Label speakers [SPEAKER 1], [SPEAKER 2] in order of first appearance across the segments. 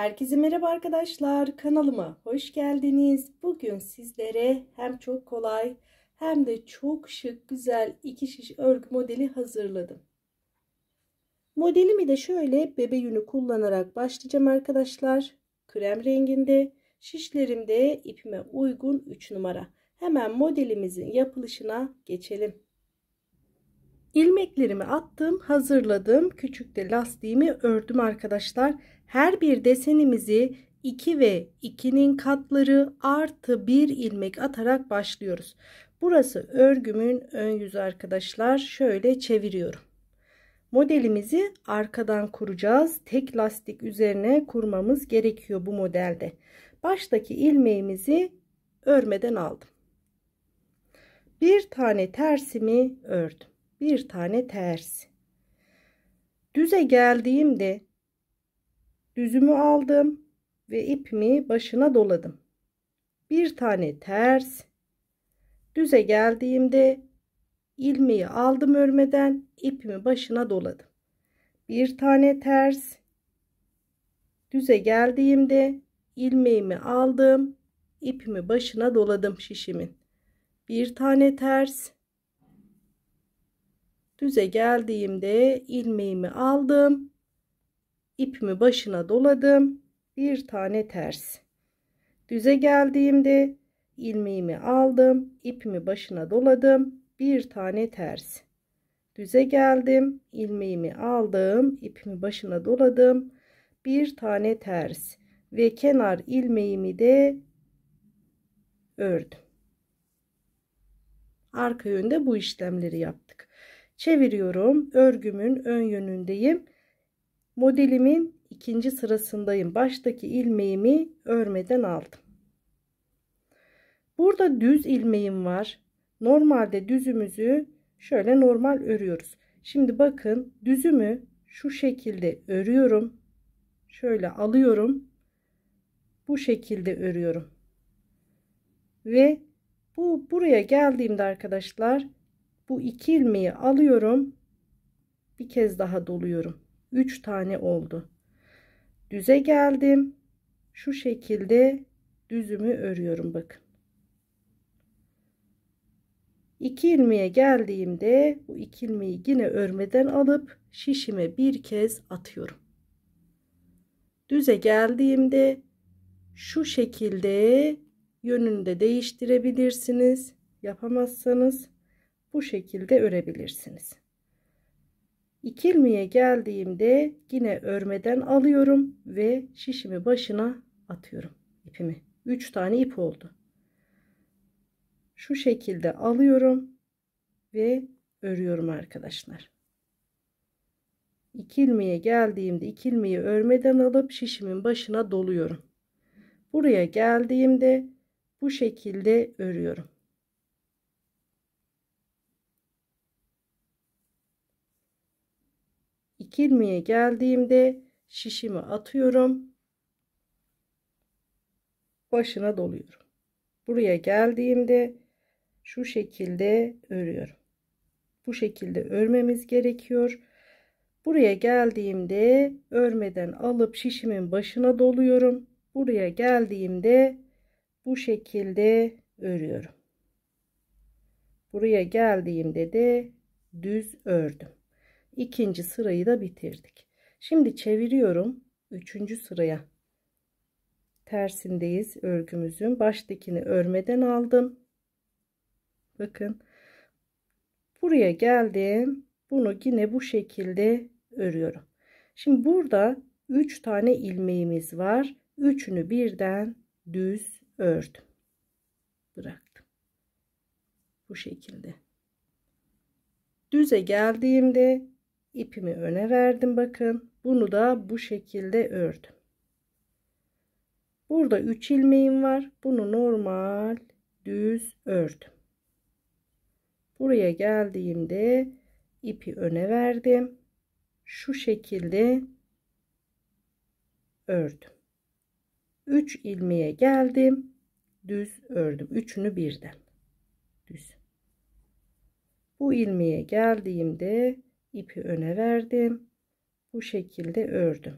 [SPEAKER 1] Herkese merhaba arkadaşlar. Kanalıma hoş geldiniz. Bugün sizlere hem çok kolay hem de çok şık güzel iki şiş örgü modeli hazırladım. Modelimi de şöyle bebe yünü kullanarak başlayacağım arkadaşlar. Krem renginde şişlerimde ipime uygun 3 numara. Hemen modelimizin yapılışına geçelim ilmeklerimi attım hazırladım küçük de lastiğimi ördüm arkadaşlar her bir desenimizi 2 ve 2'nin katları artı 1 ilmek atarak başlıyoruz burası örgümün ön yüzü arkadaşlar şöyle çeviriyorum modelimizi arkadan kuracağız tek lastik üzerine kurmamız gerekiyor bu modelde baştaki ilmeğimizi örmeden aldım bir tane tersimi ördüm bir tane ters. Düze geldiğimde düzümü aldım ve ipimi başına doladım. Bir tane ters. Düze geldiğimde ilmeği aldım örmeden ipimi başına doladım. Bir tane ters. Düze geldiğimde ilmeğimi aldım, ipimi başına doladım şişimin. Bir tane ters. Düze geldiğimde ilmeğimi aldım. ipimi başına doladım. Bir tane ters. Düze geldiğimde ilmeğimi aldım. ipimi başına doladım. Bir tane ters. Düze geldim. ilmeğimi aldım. ipimi başına doladım. Bir tane ters. Ve kenar ilmeğimi de ördüm. Arka yönde bu işlemleri yaptık çeviriyorum. Örgümün ön yönündeyim. Modelimin ikinci sırasındayım. Baştaki ilmeğimi örmeden aldım. Burada düz ilmeğim var. Normalde düzümüzü şöyle normal örüyoruz. Şimdi bakın düzümü şu şekilde örüyorum. Şöyle alıyorum. Bu şekilde örüyorum. Ve bu buraya geldiğimde arkadaşlar bu iki ilmeği alıyorum bir kez daha doluyorum 3 tane oldu düze geldim şu şekilde düzümü örüyorum bakın 2 ilmeğe geldiğimde bu 2 ilmeği yine örmeden alıp şişime bir kez atıyorum düze geldiğimde şu şekilde yönünde değiştirebilirsiniz yapamazsanız bu şekilde örebilirsiniz. İki ilmeğe geldiğimde yine örmeden alıyorum ve şişimi başına atıyorum ipimi. 3 tane ip oldu. Şu şekilde alıyorum ve örüyorum arkadaşlar. İki ilmeğe geldiğimde iki ilmeği örmeden alıp şişimin başına doluyorum. Buraya geldiğimde bu şekilde örüyorum. ikilmeye geldiğimde şişimi atıyorum. Başına doluyorum. Buraya geldiğimde şu şekilde örüyorum. Bu şekilde örmemiz gerekiyor. Buraya geldiğimde örmeden alıp şişimin başına doluyorum. Buraya geldiğimde bu şekilde örüyorum. Buraya geldiğimde de düz ördüm ikinci sırayı da bitirdik. Şimdi çeviriyorum. Üçüncü sıraya tersindeyiz örgümüzün. Baştakini örmeden aldım. Bakın. Buraya geldim. Bunu yine bu şekilde örüyorum. Şimdi burada üç tane ilmeğimiz var. Üçünü birden düz ördüm. Bıraktım. Bu şekilde. Düze geldiğimde ipimi öne verdim bakın bunu da bu şekilde ördüm burada 3 ilmeğim var bunu normal düz ördüm buraya geldiğimde ipi öne verdim şu şekilde ördüm 3 ilmeğe geldim düz ördüm üçünü birden düz
[SPEAKER 2] bu ilmeğe
[SPEAKER 1] geldiğimde ipi öne verdim bu şekilde ördüm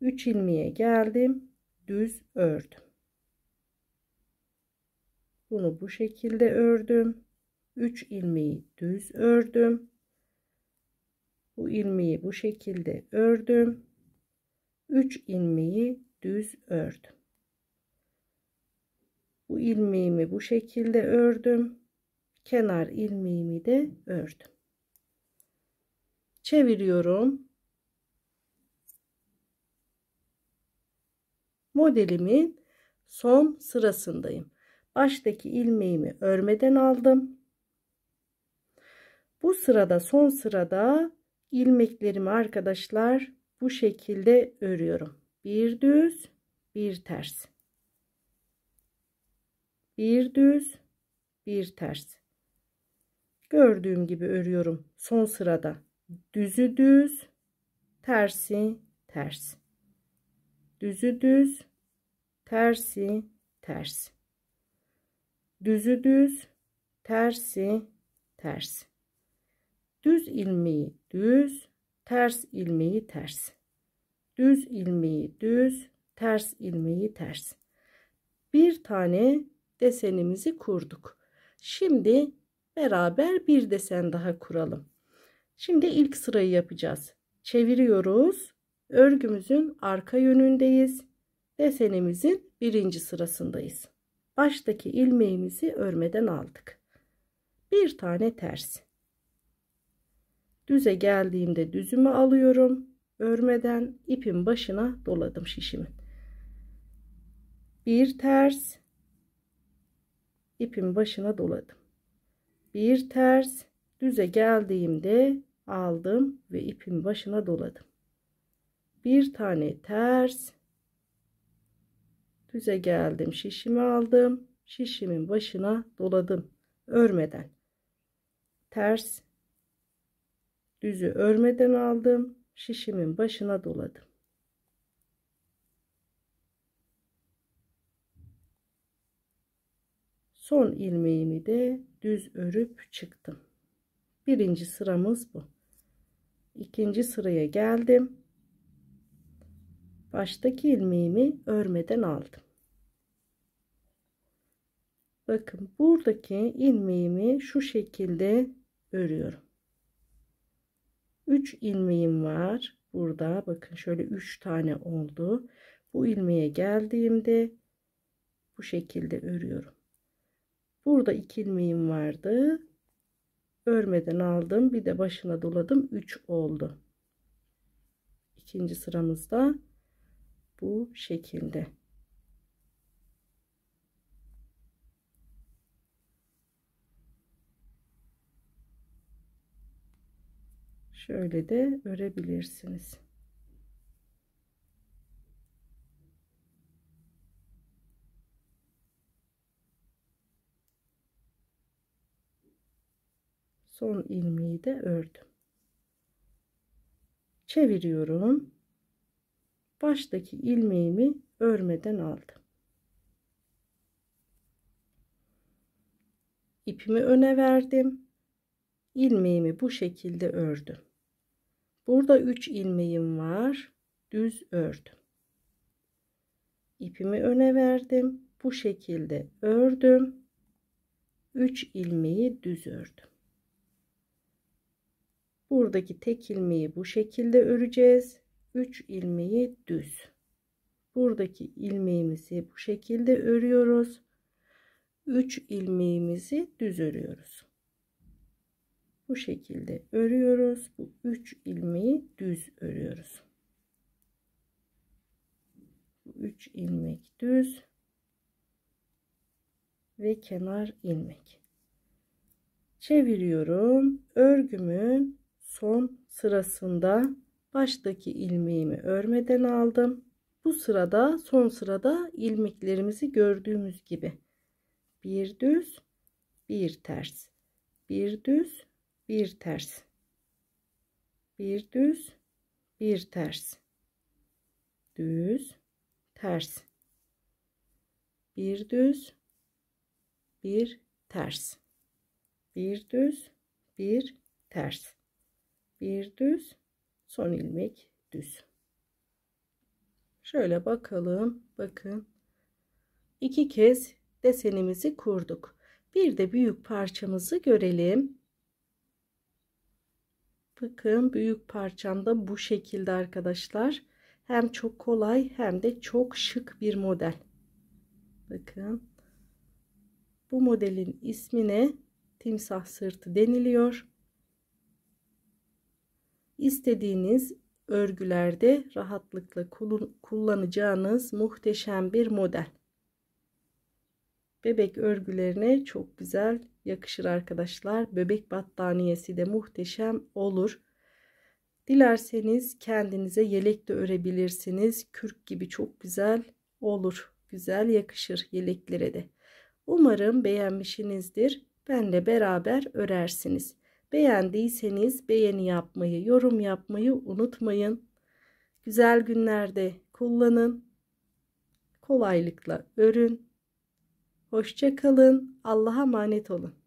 [SPEAKER 1] 3 ilmeğe geldim düz ördüm bunu bu şekilde ördüm 3 ilmeği düz ördüm bu ilmeği bu şekilde ördüm 3 ilmeği düz ördüm bu ilmeğimi bu şekilde ördüm kenar ilmeğimi de ördüm. Çeviriyorum. Modelimin son sırasındayım. Baştaki ilmeğimi örmeden aldım. Bu sırada son sırada ilmeklerimi arkadaşlar bu şekilde örüyorum. Bir düz, bir ters. Bir düz, bir ters gördüğüm gibi örüyorum son sırada düzü düz tersi ters düzü düz tersi ters düzü düz tersi ters düz ilmeği düz ters ilmeği ters düz ilmeği düz ters ilmeği ters bir tane desenimizi kurduk şimdi beraber bir desen daha kuralım. Şimdi ilk sırayı yapacağız. Çeviriyoruz. Örgümüzün arka yönündeyiz. Desenimizin birinci sırasındayız. Baştaki ilmeğimizi örmeden aldık. Bir tane ters. Düze geldiğimde düzümü alıyorum. Örmeden ipin başına doladım şişimin. Bir ters. İpin başına doladım bir ters düze geldiğimde aldım ve ipin başına doladım. Bir tane ters düze geldim. Şişimi aldım. Şişimin başına doladım. Örmeden. Ters düzü örmeden aldım. Şişimin başına doladım. son ilmeğimi de düz örüp çıktım birinci sıramız bu İkinci sıraya geldim baştaki ilmeğimi örmeden aldım bakın buradaki ilmeğimi şu şekilde örüyorum 3 ilmeğim var burada bakın şöyle 3 tane oldu bu ilmeğe geldiğimde bu şekilde örüyorum Burada iki ilmeğim vardı. Örmeden aldım. Bir de başına doladım. 3 oldu. İkinci sıramızda bu şekilde. Şöyle de örebilirsiniz. son ilmeği de ördüm çeviriyorum baştaki ilmeğimi örmeden aldım ipimi öne verdim ilmeğimi bu şekilde ördüm burada 3 ilmeğim var düz ördüm ipimi öne verdim bu şekilde ördüm 3 ilmeği düz ördüm buradaki tek ilmeği bu şekilde öreceğiz 3 ilmeği düz buradaki ilmeğimizi bu şekilde örüyoruz 3 ilmeğimizi düz örüyoruz bu şekilde örüyoruz bu 3 ilmeği düz örüyoruz 3 ilmek düz ve kenar ilmek çeviriyorum örgümün son sırasında baştaki ilmeğimi örmeden aldım. Bu sırada son sırada ilmeklerimizi gördüğümüz gibi bir düz bir ters bir düz bir ters bir düz bir ters düz ters bir düz bir ters bir düz bir ters bir düz son ilmek düz şöyle bakalım bakın iki kez desenimizi kurduk bir de büyük parçamızı görelim bakın büyük parçamda bu şekilde arkadaşlar hem çok kolay hem de çok şık bir model bakın bu modelin ismine timsah sırtı deniliyor istediğiniz örgülerde rahatlıkla kullanacağınız muhteşem bir model. Bebek örgülerine çok güzel yakışır arkadaşlar. Bebek battaniyesi de muhteşem olur. Dilerseniz kendinize yelek de örebilirsiniz. Kürk gibi çok güzel olur. Güzel yakışır yeleklere de. Umarım beğenmişsinizdir. Benle beraber örersiniz. Beğendiyseniz beğeni yapmayı, yorum yapmayı unutmayın. Güzel günlerde kullanın. Kolaylıkla örün. Hoşçakalın, Allah'a emanet olun.